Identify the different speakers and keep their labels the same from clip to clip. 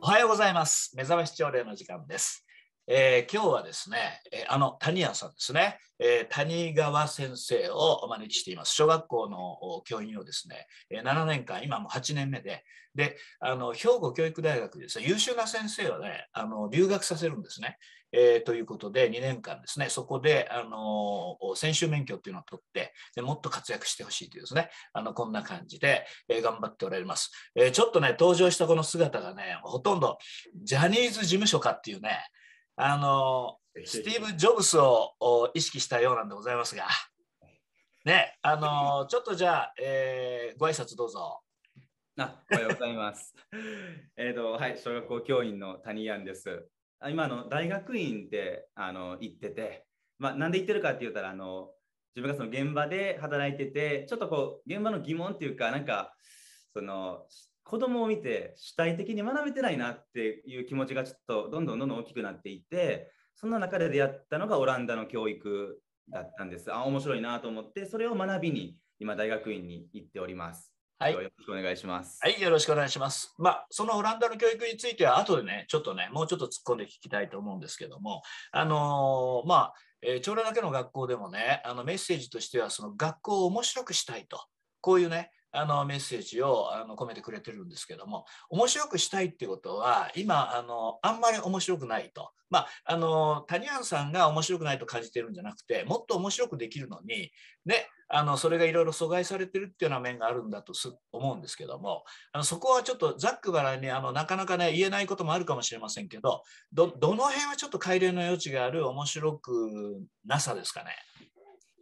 Speaker 1: おはようございます目覚まし朝礼の時間です、えー、今日はですね、えあの谷谷さんですね、えー、谷川先生をお招きしています小学校の教員をですね、え7年間今も8年目でであの兵庫教育大学ですね優秀な先生をねあの留学させるんですねえー、ということで、2年間ですね、そこで、あのー、選手免許っていうのを取ってで、もっと活躍してほしいというですね、あのこんな感じで、えー、頑張っておられます、えー、ちょっとね、登場したこの姿がね、ほとんどジャニーズ事務所かっていうね、あのスティーブ・ジョブスを意識したようなんでございますが、ね、あのちょっとじゃあ、えー、ご挨拶どうぞ。
Speaker 2: あおはようございます。えっと、はい、小学校教員の谷庵です。今の大学院ってあの行ってて、まあ、なんで行ってるかって言ったらあの自分がその現場で働いててちょっとこう現場の疑問っていうかなんかその子供を見て主体的に学べてないなっていう気持ちがちょっとどんどんどんどん大きくなっていてそんな中で出会ったのがオランダの教育だったんですあ面白いなと思ってそれを学びに今大学院に行っておりますはい。よろしくお願いします。
Speaker 1: はい、よろしくお願いします。まあ、そのオランダの教育については、後でね、ちょっとね、もうちょっと突っ込んで聞きたいと思うんですけども、あのー、まあ、えー、長老だけの学校でもね、あのメッセージとしては、その学校を面白くしたいと、こういうね、あのメッセージをあの込めてくれてるんですけども面白くしたいってことは今あのあんまり面白くないとまああの谷原さんが面白くないと感じてるんじゃなくてもっと面白くできるのにねあのそれがいろいろ阻害されてるっていうような面があるんだと思うんですけどもあのそこはちょっとざっくばらんにあのなかなかね言えないこともあるかもしれませんけどどどの辺はちょっと改良の余地がある面白くなさですかね。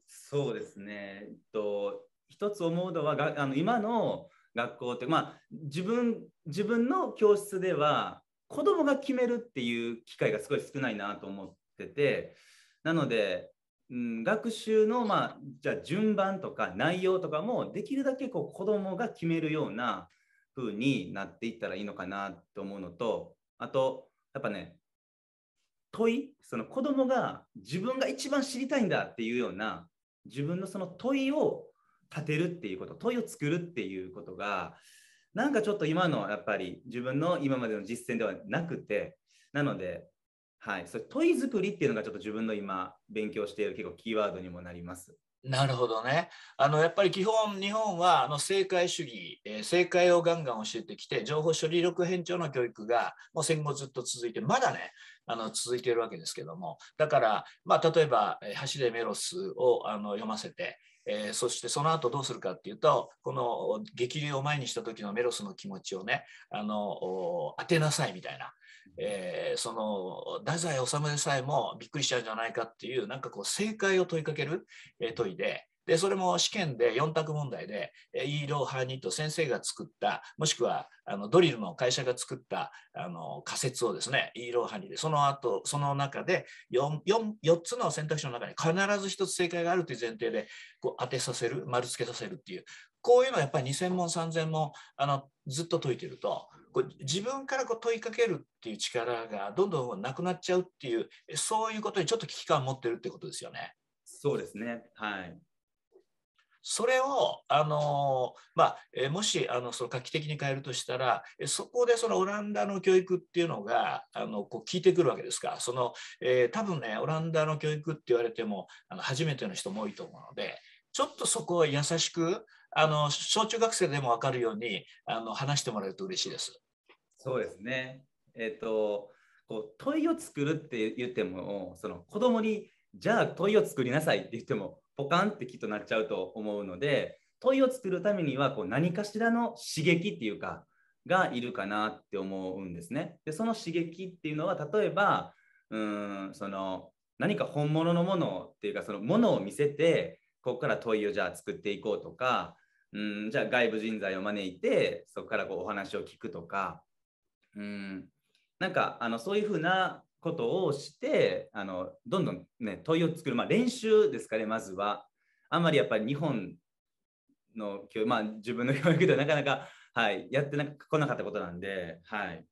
Speaker 2: そうですね、えっと一つ思うのはがあの今の学校ってまあ自分自分の教室では子供が決めるっていう機会がすごい少ないなと思っててなので、うん、学習のまあじゃあ順番とか内容とかもできるだけこう子供が決めるような風になっていったらいいのかなと思うのとあとやっぱね問いその子供が自分が一番知りたいんだっていうような自分のその問いを立てるっていうこと問いを作るっていうことがなんかちょっと今のやっぱり自分の今までの実践ではなくてなので、はい、それ問い作りっていうのがちょっと自分の今勉強している結構キーワードにもなります。なるほ
Speaker 1: どね。あのやっぱり基本日本はあの正解主義、えー、正解をガンガン教えてきて情報処理力偏重の教育がもう戦後ずっと続いてまだねあの続いているわけですけどもだから、まあ、例えば「走れメロスを」あの読ませてえー、そしてその後どうするかっていうとこの激流を前にした時のメロスの気持ちをねあの当てなさいみたいな、えー、その太宰治でさえもびっくりしちゃうんじゃないかっていうなんかこう正解を問いかける、えー、問いで、で、それも試験で4択問題で、イーローハーニーと先生が作った、もしくはあのドリルの会社が作ったあの仮説をですね、イーローハーニーで、その後、その中で 4, 4, 4つの選択肢の中に必ず1つ正解があるという前提で、こう当てさせる、丸付けさせるっていう、こういうのはやっぱり2000問3000問あのずっと解いてるとこう自分からこう問いかけるっていう力がどんどんなくなっちゃうっていうそういうことにちょっと危機感を持ってるってことですよね。そうですねはいそれを、あのまあ、えもしあのその画期的に変えるとしたら、そこでそのオランダの教育っていうのがあのこう聞いてくるわけですか、そのえー、多分ね、オランダの教育って言われてもあの初めての人も多いと思うので、ちょっとそこを優しく、あの小中学生でも分かるようにあの話してもらえると嬉しいです。そうですね、
Speaker 2: えーとこう問いを作るって言ってもその子供にじゃあ問いを作りなさいって言ってもポカンってきっとなっちゃうと思うので問いを作るためにはこう何かしらの刺激っていうかがいるかなって思うんですね。でその刺激っていうのは例えばうんその何か本物のものっていうかそのものを見せてここから問いをじゃあ作っていこうとかうんじゃあ外部人材を招いてそこからこうお話を聞くとかうんなんかあのそういうふうなことをしてあのどんどん、ね、問いを作る、まあ、練習ですかねまずはあんまりやっぱり日本の教育、まあ、自分の教育ではなかなか、はい、や
Speaker 1: ってなこなかったことなんで、はい、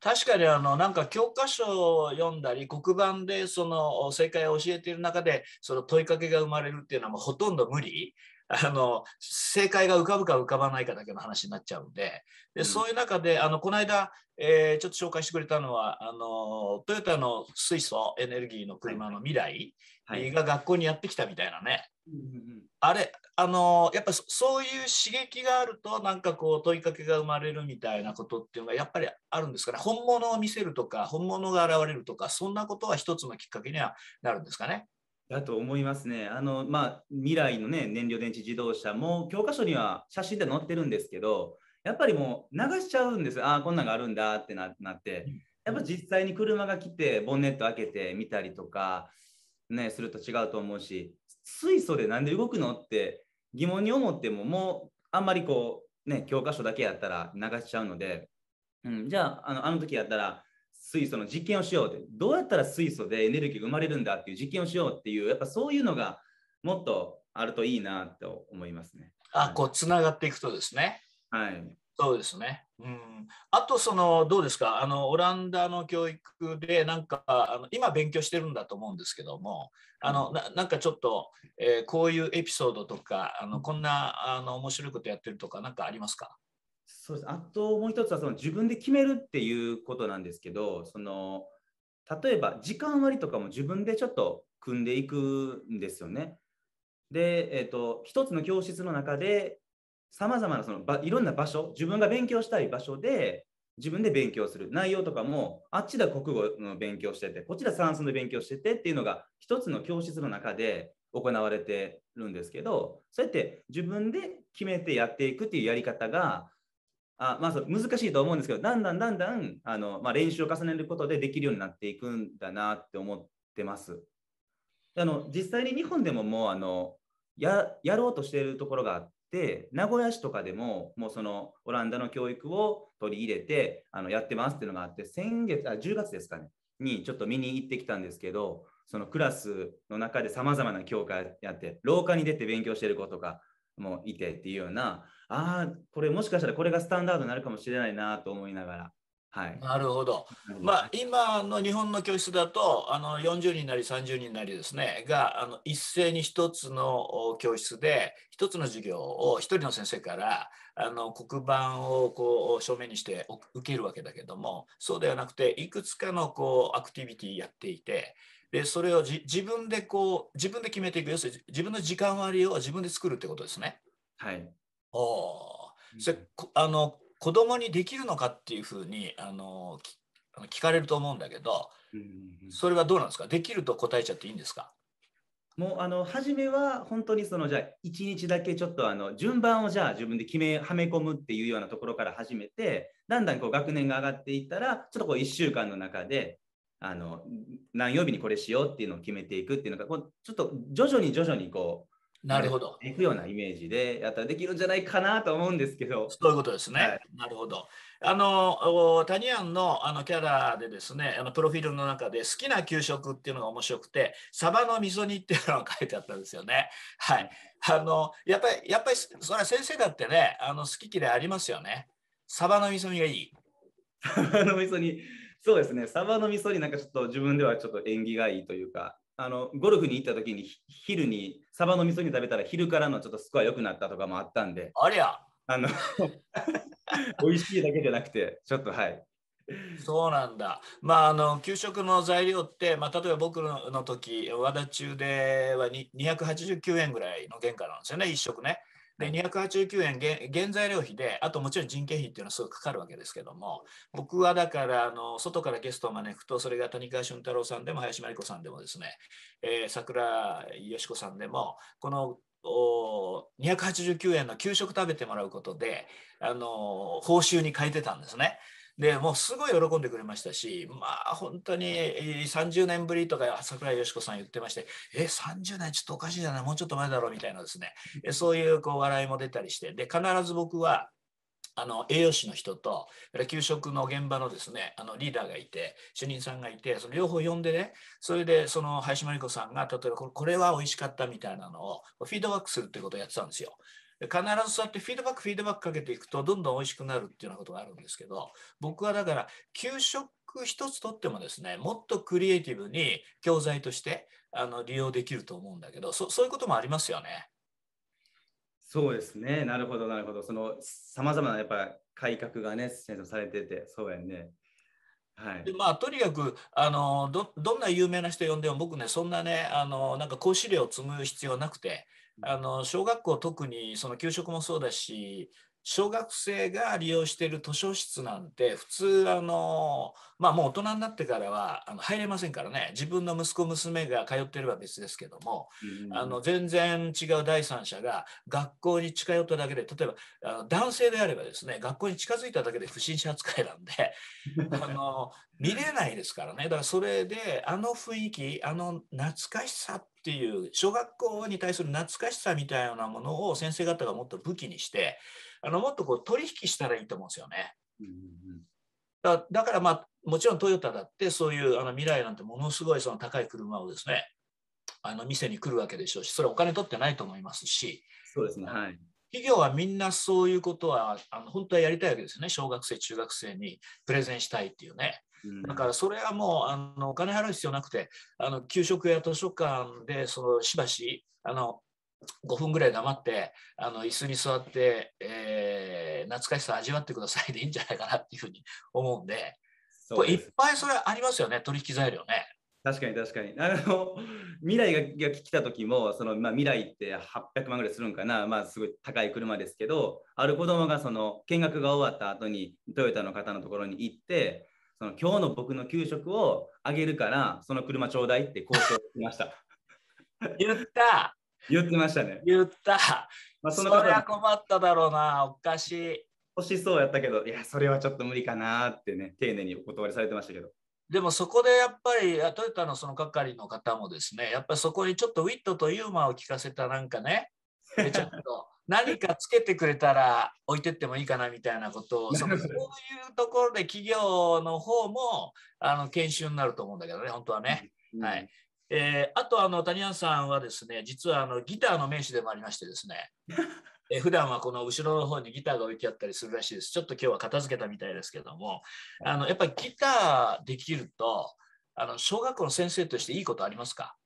Speaker 1: 確かにあのなんか教科書を読んだり黒板でその正解を教えている中でその問いかけが生まれるっていうのはもうほとんど無理あの正解が浮かぶか浮かばないかだけの話になっちゃうんでで、そういう中であのこの間、えー、ちょっと紹介してくれたのはあのトヨタの水素エネルギーの車の未来が学校にやってきたみたいなね、あれあのやっぱそういう刺激があるとなんかこう問いかけが生まれるみたいなことっていうのがやっぱりあるんですかね本物を見せるとか本物が現れるとかそんなことは一つのきっかけにはなるんですかね。だと思いますね。あのまあ、
Speaker 2: 未来の、ね、燃料電池自動車も教科書には写真で載ってるんですけど、やっぱりもう流しちゃうんですああ、こんなんがあるんだってなって、やっぱ実際に車が来て、ボンネット開けてみたりとか、ね、すると違うと思うし、水素でなんで動くのって疑問に思っても、もうあんまりこう、ね、教科書だけやったら流しちゃうので、うん、じゃああの、あの時やったら、水素の実験をしようってどうやったら水素でエネルギーが生まれるんだっていう実験をしようっていうやっぱそういうのがもっとあるといいなと思いますね。あ、こうつながっていくとですね。はい。そうです
Speaker 1: ね。うん。あとそのどうですかあのオランダの教育でなんかあの今勉強してるんだと思うんですけども、あの、うん、ななんかちょっと、えー、こういうエピソードとかあのこんなあの面白いことやってるとかなんかありますか？
Speaker 2: そうですあともう一つはその自分で決めるっていうことなんですけどその例えば時間割とかも自分でちょっと組んでいくんですよね。で、えーと、1つの教室の中でさまざまなそのいろんな場所自分が勉強したい場所で自分で勉強する内容とかもあっちだ国語の勉強しててこっちだ算数の勉強しててっていうのが1つの教室の中で行われてるんですけどそうやって自分で決めてやっていくっていうやり方があまず、難しいと思うんですけど、だんだんだんだんあの、まあ、練習を重ねることでできるようになっていくんだなって思ってます。あの実際に日本でももうあのややろうとしているところがあって、名古屋市とかでももうそのオランダの教育を取り入れてあのやってますっていうのがあって、先月あ10月ですかね、にちょっと見に行ってきたんですけど、そのクラスの中でさまざまな教科やって、廊下に出て勉強してる子とか、もいてっていうような、ああ、これもしかしたらこれがスタ
Speaker 1: ンダードになるかもしれないなと思いながら。はい、なるほど、まあ、今の日本の教室だとあの40人なり30人なりですねがあの一斉に一つの教室で一つの授業を一人の先生からあの黒板をこう正面にして受けるわけだけどもそうではなくていくつかのこうアクティビティやっていてでそれを自分でこう自分で決めていく要するに自分の時間割を自分で作るってことですね。はい、おそれあの子供にできるのかっていうふうにあの聞かれると思うんだけど、うんそれはどうなんですかできると答えちゃっていいんですか
Speaker 2: もうあの初めは本当にそのじゃあ一日だけちょっとあの順番をじゃあ自分で決めはめ込むっていうようなところから始めてだんだんこう学年が上がっていったらちょっとこう1週間の中であの何曜日にこれしようっていうのを決めていくっていうのがこうちょっと徐々に徐々にこ
Speaker 1: うなるほどいくようなイメージでやったらできるんじゃないかなと思うんですけどそういうことですね、はい、なるほどあのタニアンのあのキャラでですねあのプロフィールの中で好きな給食っていうのが面白くてサバの味噌煮っていうのが書いてあったんですよねはいあのやっぱりやっぱりそれは先生だってねあの好き嫌いありますよねサバの味噌煮がいいサバの味噌煮そうですね、サバの味噌になんかちょっ
Speaker 2: と自分ではちょっと縁起がいいというか、あのゴルフに行った時に昼にサバの味噌に食べたら昼からのちょっとスコア良くなったとかもあったんで、ありゃあの 美味しいだけじゃなくて、ちょっとはい、
Speaker 1: そうなんだ。まああの給食の材料って、まあ、例えば僕の時和田中では289円ぐらいの原価なんですよね1食ね。で、289円原原材料費で、あともちろん人件費っていうのはすごくかかるわけですけども、僕はだから、あの、外からゲストを招くと、それが谷川俊太郎さんでも、林真理子さんでもですね、えー、桜よし子さんでも、このお289円の給食食べてもらうことで、あのー、報酬に変えてたんですね。でもうすごい喜んでくれましたし、まあ、本当に30年ぶりとか桜井よし子さん言ってまして「え30年ちょっとおかしいじゃないもうちょっと前だろ」みたいなですねそういうこう笑いも出たりしてで必ず僕はあの栄養士の人と給食の現場のですねあのリーダーがいて主任さんがいてその両方呼んでねそれでその林真理子さんが例えばこれは美味しかったみたいなのをフィードバックするってことをやってたんですよ。必ずそうやってフィードバック、フィードバックかけていくと、どんどん美味しくなるっていうようなことがあるんですけど、僕はだから、給食一つとってもですね、もっとクリエイティブに教材としてあの利用できると思うんだけど、そそういうこともありますよね。
Speaker 2: そうですね、なるほど、なるほど。その、さまざまなやっぱ改革がね、先生されてて、そうやね。はい、で
Speaker 1: まあとにかくあのどどんな有名な人呼んでも僕ねそんなねあのなんか講師料を積む必要なくてあの小学校特にその給食もそうだし小学生が利用している図書室なんて普通あの、まあ、もう大人になってからはあの入れませんからね自分の息子娘が通ってれば別ですけども、あの全然違う第三者が学校に近寄っただけで例えばあの男性であればですね学校に近づいただけで不審者扱いなんで あの見れないですからねだからそれであの雰囲気あの懐かしさっっていう小学校に対する懐かしさみたいなものを先生方がもっと武器にしてあのもっとこう取引したらいいと思うんですよね。うんだだからまあもちろんトヨタだってそういうあの未来なんてものすごいその高い車をですねあの店に来るわけでしょうしそれお金取ってないと思いますしそうですね、はい、企業はみんなそういうことはあの本当はやりたいわけですよね小学生中学生にプレゼンしたいっていうねだからそれはもうあのお金払う必要なくてあの給食や図書館でそのしばしあの5分ぐらい黙ってあの椅子に座って、えー、懐かしさ味わってくださいでいいんじゃないかなっていうふうに思うんでこれいっぱいそれありますよね取引材料ね。
Speaker 2: 確かに確かに。あの未来が来た時もその、まあ、未来って800万ぐらいするんかな、まあ、すごい高い車ですけどある子供がその見学が終わった後にトヨタの方のところに行ってその今日の僕の給食をあげるから、その車ちょうだいって交渉しました。言った言ってましたね。言った。まあ、そのそれは困っただろうな、おかしい。欲しそうやった
Speaker 1: けど、いや、それはちょっと無理かなってね、丁寧にお断りされてましたけど。でもそこでやっぱりトヨタのその係の方もですねやっぱりそこにちょっとウィットとユーモアを聞かせたなんかねめ ちゃくちゃ何かつけてくれたら置いてってもいいかなみたいなことを、そういうところで企業の方もあの研修になると思うんだけどね、本当はね。はいえー、あとあの、谷原さんはですね、実はあのギターの名手でもありましてですね。え普段はこの後ろの方にギターが置いてあったりするらしいです。ちょっと今日は片付けたみたいですけども、あのやっぱりギターできると、あの小学校の先生としていいことありますか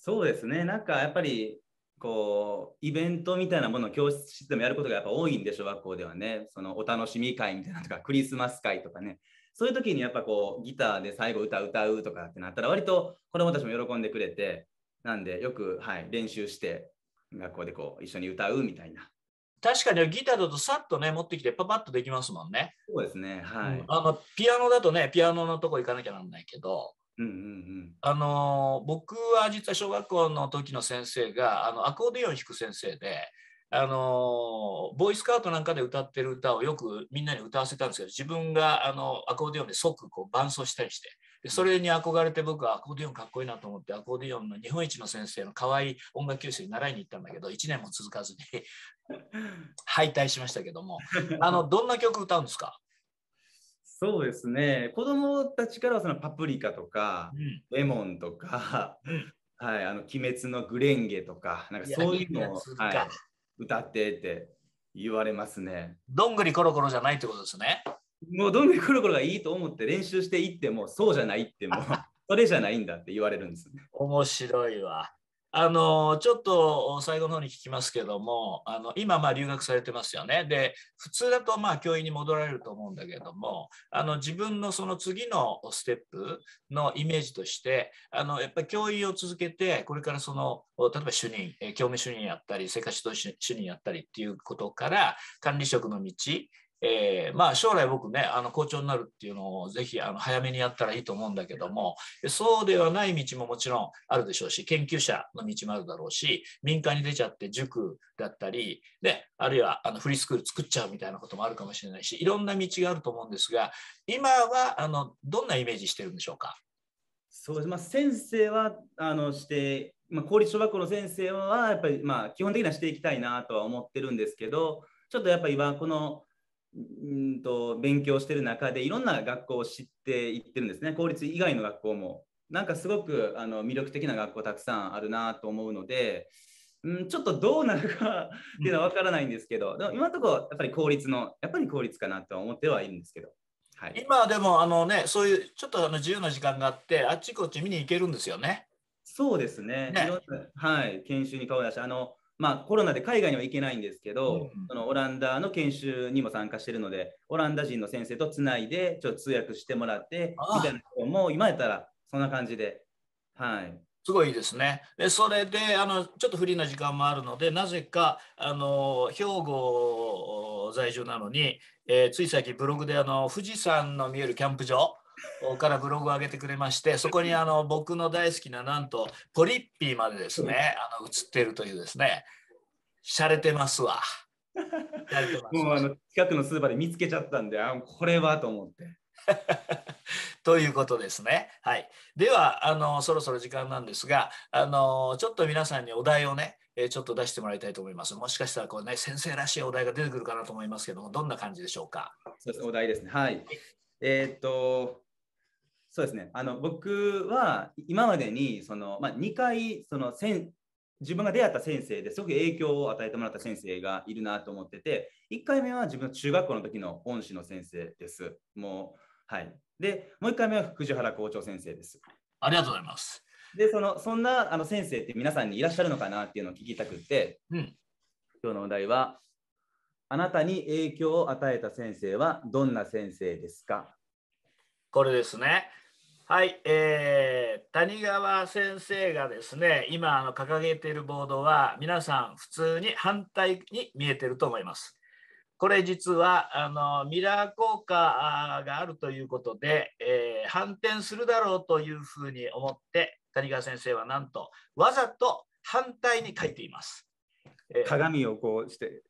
Speaker 1: そうですね、なんかやっぱり
Speaker 2: こうイベントみたいなものを教室でもやることがやっぱ多いんで小学校ではねそのお楽しみ会みたいなとかクリスマス会とかねそういう時にやっぱこうギターで最後歌歌うとかってなったら割と子供たちも喜んでくれてなんでよく、はい、練習して
Speaker 1: 学校でこう一緒に歌うみたいな確かにギターだとさっとね持ってきてパパッとできますもんね。そうです
Speaker 2: ね、はい、うん、あ
Speaker 1: のピアノだとねピアノのとこ行かなきゃなんないけどうんうんあの僕は実は小学校の時の先生があのアコーディオン弾く先生であのボーイスカートなんかで歌ってる歌をよくみんなに歌わせたんですけど自分があのアコーディオンで即こう伴奏したりしてでそれに憧れて僕はアコーディオンかっこいいなと思ってアコーディオンの日本一の先生の可愛い音楽教室に習いに行ったんだけど1年も続かずに 敗退しましたけどもあのどんな曲
Speaker 2: 歌うんですかそうですね子供たちからはそのパプリカとか、うん、レモンとか、はい、あの「鬼滅のグレンゲ」とかなんかそういうのを、はい、歌ってって言われますね。どんぐりコロコロじゃないってことですね。もうどんぐりコロコロがいいと思って練習していってもそうじゃないっても
Speaker 1: それじゃないんだって言われるんですね。面白いわ。あのちょっと最後の方に聞きますけどもあの今ま留学されてますよねで普通だとまあ教員に戻られると思うんだけどもあの自分のその次のステップのイメージとしてあのやっぱり教員を続けてこれからその例えば主任教務主任やったり生活指導主任やったりっていうことから管理職の道えー、まあ将来僕ねあの校長になるっていうのをぜひあの早めにやったらいいと思うんだけどもそうではない道ももちろんあるでしょうし研究者の道もあるだろうし民間に出ちゃって塾だったりであるいはあのフリースクール作っちゃうみたいなこともあるかもしれないしいろんな道があると思うんですが今はあのどんなイメージしてるんでしょうか
Speaker 2: そうです、まあ、先生はあのしてまあ、公立小学校の先生はやっぱりまあ基本的にはしていきたいなとは思ってるんですけどちょっとやっぱり今このうんと勉強してる中でいろんな学校を知っていってるんですね公立以外の学校もなんかすごくあの魅力的な学校たくさんあるなと思うので、うん、ちょっとどうなるか っていうのは分からないんですけど、でも今のところやっぱり公立のやっぱり公立かなとは思ってはいるんですけど、はい、今でもあのねそういうちょっとあの自由な時間があってあっちこっち見に行けるんですよねそうですね、ね、はい研修に顔出しあのまあ、コロナで海外には行けないんですけど、うん、そのオランダの研修にも参加してるのでオランダ人の先生とつないでちょっと通訳してもらってみたいな人も今やったらそ
Speaker 1: んな感じで。はいすごいですね。でそれであのちょっと不利な時間もあるのでなぜかあの兵庫在住なのに、えー、つい最近ブログであの富士山の見えるキャンプ場からブログを上げてくれましてそこにあの 僕の大好きななんとポリッピーまでですねあの映っているというですね洒落てますわ。もうあの近くのスーパーで見つけちゃったんであこれはと思って。ということですね。はい、ではあのそろそろ時間なんですがあのちょっと皆さんにお題をねえちょっと出してもらいたいと思います。もしかしたらこう、ね、先生らしいお題が出てくるかなと思いますけども、どんな感じでしょうか。お題ですね。はい。えー、っと、そうですね。あの僕
Speaker 2: は今までにその、まあ、2回その先自分が出会った先生ですごく影響を与えてもらった先生がいるなと思ってて1回目は自分の中学校の時の恩師の先生です。もうはい、でもう1回目は藤原校長先生です。ありがとうございます。でそのそんなあの先生って皆さんにいらっしゃるのかなっていうのを聞きたくて、うん、今日のお題は「あなたに影響を与えた先生はどんな先生ですか?」
Speaker 1: これですね。はい、えー、谷川先生がですね今あの掲げているボードは皆さん普通に反対に見えてると思います。これ実はあのミラー効果があるということで、えー、反転するだろうというふうに思って谷川先生はなんとわざと反対に書いています。
Speaker 2: 鏡をこうして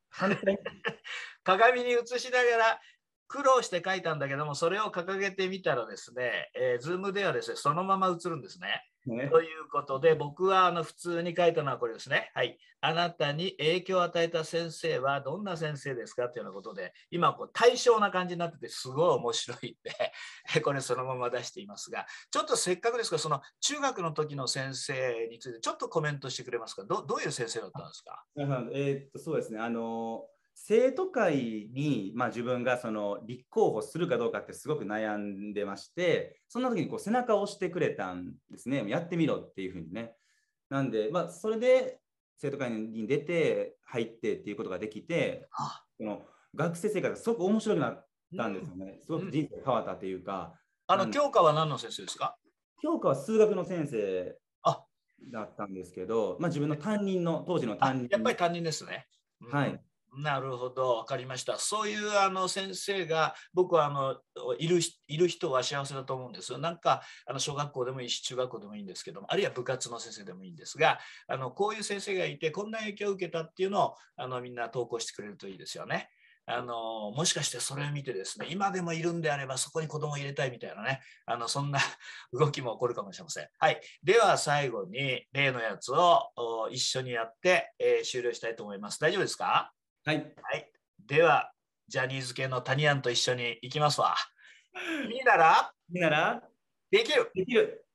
Speaker 1: 鏡に映しながら苦労して書いたんだけども、それを掲げてみたらですね、えー、ズームではですね、そのまま映るんですね。ねということで、僕はあの普通に書いたのはこれですね。はい。あなたに影響を与えた先生はどんな先生ですかというようなことで、今こう対象な感じになってて、すごい面白いんで これそのまま出していますが、ちょっとせっかくですが、その中学の時の先生について、ちょっとコメントしてくれますかどどういう先生だったんですか
Speaker 2: 皆さん、えー、っと、そうですね。あのー生徒会に、まあ、自分がその立候補するかどうかってすごく悩んでましてそんな時にこう背中を押してくれたんですねやってみろっていうふうにねなんで、まあ、それで生徒会に出て入ってっていうことができてこの学生生活がすごく面白くなったんですよね、すごく人生変わったというか、あの教科は何の先生ですか教科は数学の先生だったんですけど、まあ、自分の担任の当時の担任
Speaker 1: やっぱり担任ですね、はいなるほど、分かりました。そういうあの先生が僕はあのいるいる人は幸せだと思うんですよ。なんかあの小学校でもいいし中学校でもいいんですけどもあるいは部活の先生でもいいんですがあのこういう先生がいてこんな影響を受けたっていうのをあのみんな投稿してくれるといいですよね。あのもしかしてそれを見てですね今でもいるんであればそこに子供を入れたいみたいなねあのそんな 動きも起こるかもしれません。はい、では最後に例のやつを一緒にやって、えー、終了したいと思います。大丈夫ですかはい、はい、ではジャニーズ系のタニアンと一緒に行きますわ。いいならいいならできるできる